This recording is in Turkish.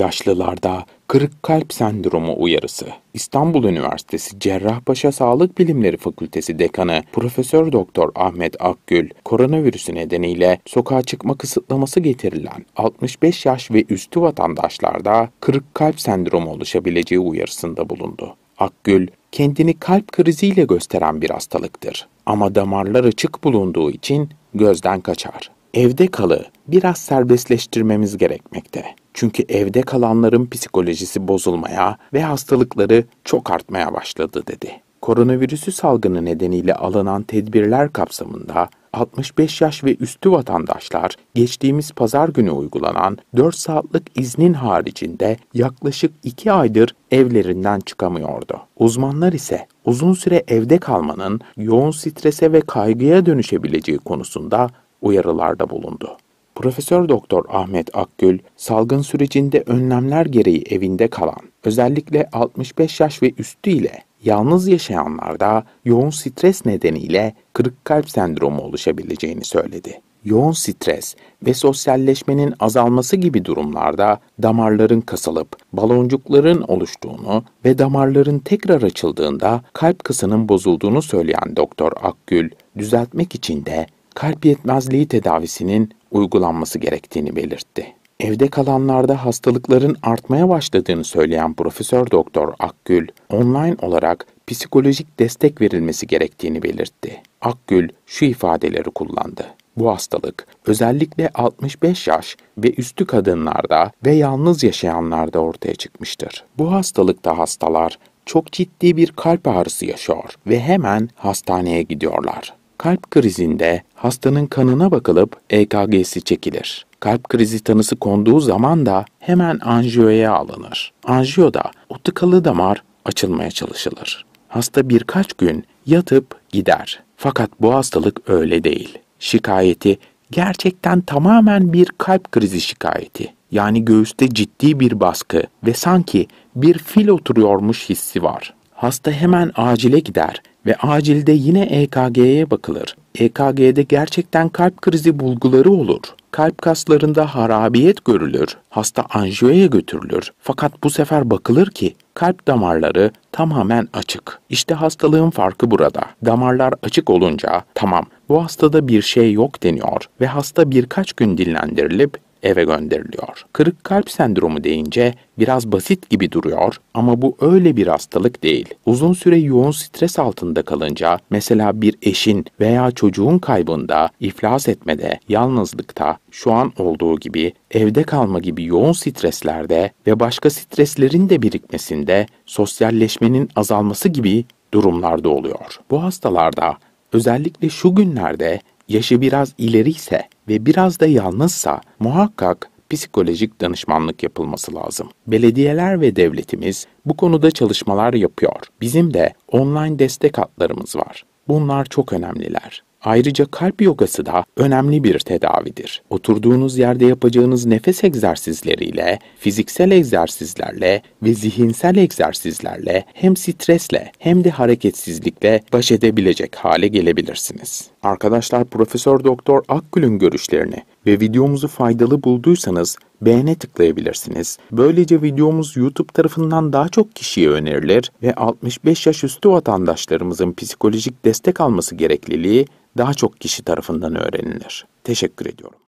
Yaşlılarda kırık kalp sendromu uyarısı. İstanbul Üniversitesi Cerrahpaşa Sağlık Bilimleri Fakültesi Dekanı Profesör Doktor Ahmet Akgül, koronavirüsü nedeniyle sokağa çıkma kısıtlaması getirilen 65 yaş ve üstü vatandaşlarda kırık kalp sendromu oluşabileceği uyarısında bulundu. Akgül, kendini kalp kriziyle gösteren bir hastalıktır. Ama damarlar açık bulunduğu için gözden kaçar. Evde kalı biraz serbestleştirmemiz gerekmekte. Çünkü evde kalanların psikolojisi bozulmaya ve hastalıkları çok artmaya başladı dedi. Koronavirüsü salgını nedeniyle alınan tedbirler kapsamında 65 yaş ve üstü vatandaşlar geçtiğimiz pazar günü uygulanan 4 saatlik iznin haricinde yaklaşık 2 aydır evlerinden çıkamıyordu. Uzmanlar ise uzun süre evde kalmanın yoğun strese ve kaygıya dönüşebileceği konusunda uyarılarda bulundu. Profesör Doktor Ahmet Akgül, salgın sürecinde önlemler gereği evinde kalan, özellikle 65 yaş ve üstü ile yalnız yaşayanlarda yoğun stres nedeniyle kırık kalp sendromu oluşabileceğini söyledi. Yoğun stres ve sosyalleşmenin azalması gibi durumlarda damarların kasılıp baloncukların oluştuğunu ve damarların tekrar açıldığında kalp kasının bozulduğunu söyleyen Doktor Akgül, düzeltmek için de kalp yetmezliği tedavisinin uygulanması gerektiğini belirtti. Evde kalanlarda hastalıkların artmaya başladığını söyleyen Profesör Doktor Akgül, online olarak psikolojik destek verilmesi gerektiğini belirtti. Akgül şu ifadeleri kullandı. Bu hastalık özellikle 65 yaş ve üstü kadınlarda ve yalnız yaşayanlarda ortaya çıkmıştır. Bu hastalıkta hastalar çok ciddi bir kalp ağrısı yaşıyor ve hemen hastaneye gidiyorlar. Kalp krizinde hastanın kanına bakılıp EKG'si çekilir. Kalp krizi tanısı konduğu zaman da hemen anjiyoya alınır. Anjiyoda o tıkalı damar açılmaya çalışılır. Hasta birkaç gün yatıp gider. Fakat bu hastalık öyle değil. Şikayeti gerçekten tamamen bir kalp krizi şikayeti. Yani göğüste ciddi bir baskı ve sanki bir fil oturuyormuş hissi var. Hasta hemen acile gider ve acilde yine EKG'ye bakılır. EKG'de gerçekten kalp krizi bulguları olur. Kalp kaslarında harabiyet görülür. Hasta anjiyoya götürülür. Fakat bu sefer bakılır ki kalp damarları tamamen açık. İşte hastalığın farkı burada. Damarlar açık olunca tamam bu hastada bir şey yok deniyor ve hasta birkaç gün dinlendirilip eve gönderiliyor. Kırık kalp sendromu deyince biraz basit gibi duruyor ama bu öyle bir hastalık değil. Uzun süre yoğun stres altında kalınca mesela bir eşin veya çocuğun kaybında, iflas etmede, yalnızlıkta, şu an olduğu gibi evde kalma gibi yoğun streslerde ve başka streslerin de birikmesinde sosyalleşmenin azalması gibi durumlarda oluyor. Bu hastalarda özellikle şu günlerde yaşı biraz ileri ise ve biraz da yalnızsa muhakkak psikolojik danışmanlık yapılması lazım. Belediyeler ve devletimiz bu konuda çalışmalar yapıyor. Bizim de online destek hatlarımız var. Bunlar çok önemliler. Ayrıca kalp yogası da önemli bir tedavidir. Oturduğunuz yerde yapacağınız nefes egzersizleriyle, fiziksel egzersizlerle ve zihinsel egzersizlerle hem stresle hem de hareketsizlikle baş edebilecek hale gelebilirsiniz. Arkadaşlar Profesör Doktor Akgül'ün görüşlerini ve videomuzu faydalı bulduysanız beğene tıklayabilirsiniz. Böylece videomuz YouTube tarafından daha çok kişiye önerilir ve 65 yaş üstü vatandaşlarımızın psikolojik destek alması gerekliliği daha çok kişi tarafından öğrenilir. Teşekkür ediyorum.